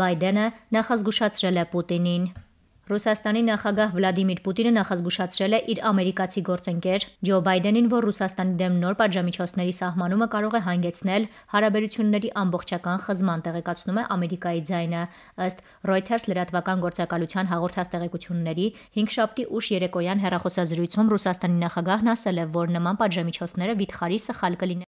Բայդենը նախազգուշացրել է Պուտինին։ Ռուսաստանի նախագահ Վլադիմիր Պուտինը նախազգուշացրել է իր ամերիկացի գործընկեր Ջո Բայդենին, որ Ռուսաստանի դեմ նոր պատժամիջոցների սահմանումը կարող է հանգեցնել հարաբերությունների ամբողջական խզման, տեղեկացնում է Ամերիկայի ձայնը։ Ըստ Reuters լրատվական գործակալության հաղորդած տեղեկությունների, 5 շաբթի ուշ երեկոյան հեռախոսազրույցում Ռուսաստանի նախագահն ասել է, որ նման պատժամիջոցները վիթխարի սխալ կլինեն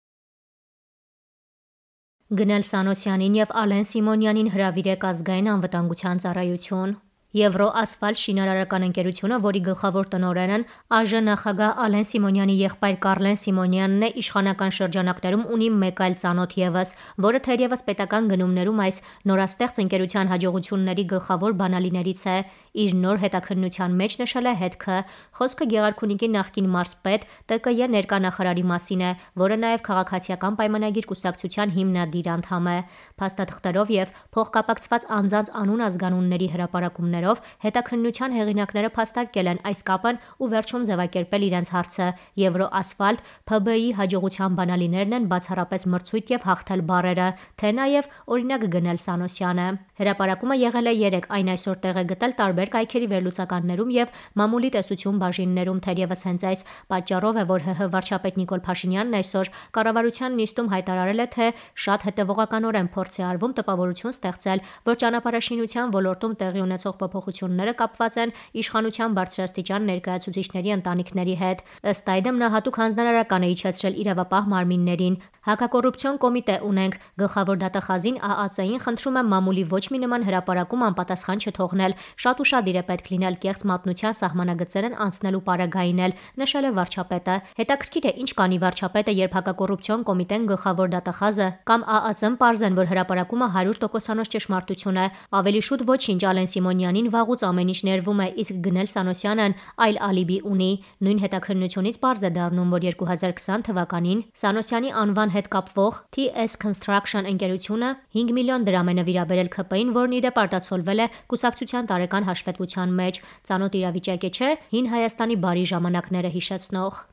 Գնել Սանոսյանին եւ Ալեն Սիմոնյանին հրավիրեք Ազգային անվտանգության ծառայություն։ Եվրոասֆալտ շինարարական ընկերությունը, որի գլխավոր տնօրենն ԱԺ նախագահ Ալեն Սիմոնյանի եղբայր Կառլեն Սիմոնյանն է, իշխանական շրջանակներում ունի մեկ այլ ծանոթ ևս, որը թերևս պետական գնումներում այս նորաստեղծ ընկերության հաջողությունների գլխավոր բանալիներից է։ Իր նոր հետաքննության մեջ նշել է հետքը։ Խոսքը Գեղարքունիքի նախկին մարզպետ ՏԿԵ ներկանախարարի մասին է, որը նաև քաղաքացիական պայմանագիր կուսակցության հիմնադիր անդամ է։ Փաստաթղթերով եւ փոխկապակցված անձանց անուն ազգանունների հրապարակումներով Շարունացնելով հետաքննության հեղինակները փաստարկել են այս կապն ու վերջում ձևակերպել իրենց հարցը։ Եվրոասֆալտ ՓԲ-ի հաջողության բանալիներն են բացառապես մրցույթ եւ հաղթել բարերը, թե նաեւ օրինակ գնել Սանոսյանը։ Հրապարակումը եղել է 3 այն այսօր տեղ է գտել տարբեր կայքերի վերլուծականներում եւ մամուլի տեսություն բաժիններում թերևս հենց այս պատճառով է որ ՀՀ վարչապետ Նիկոլ Փաշինյանն այսօր կառավարության նիստում հայտարարել է թե շատ հետևողականորեն փորձ է արվում տպավորություն ստեղծել որ ճանապարհաշինության ոլորտում տեղի ունեցող փոփոխությունները կապված են իշխանության բարձրաստիճան ներկայացուցիչների ընտանիքների հետ։ Ըստ այդմ նա հատուկ հանձնարարական է իջեցրել իրավապահ մարմիններին։ Հակակոռուպցիոն կոմիտե ունենք, գլխավոր դատախազին ԱԱՑ-ին խնդրում եմ մամուլի ոչ մի նման հրապարակում անպատասխան չթողնել։ Շատ ուշադիր է պետք լինել կեղծ մատնության սահմանագծերն անցնելու պարագայինել, նշել է վարչապետը։ Հետաքրքիր է ինչ կանի վարչապետը, երբ հակակոռուպցիոն կոմիտեն գլխավոր դատախազը կամ ԱԱՑ-ն պարզեն, որ հրապարակումը 100%-անոց ճշմարտություն է։ Ավելի շուտ ոչինչ Ալեն Սիմոնյանին Ալիբին վաղուց ամեն ինչ ներվում է, իսկ գնել Սանոսյանն այլ ալիբի ունի։ Նույն հետաքննությունից բարձ է դառնում, որ 2020 թվականին Սանոսյանի անվան հետ կապվող TS Construction ընկերությունը 5 միլիոն դրամ է նվիրաբերել ԿՊ-ին, որն ի դեպ արտացոլվել է կուսակցության տարեկան հաշվետվության մեջ։ Ծանոթ իրավիճակ է, չէ՞, հին Հայաստանի բարի ժամանակները հիշեցնող։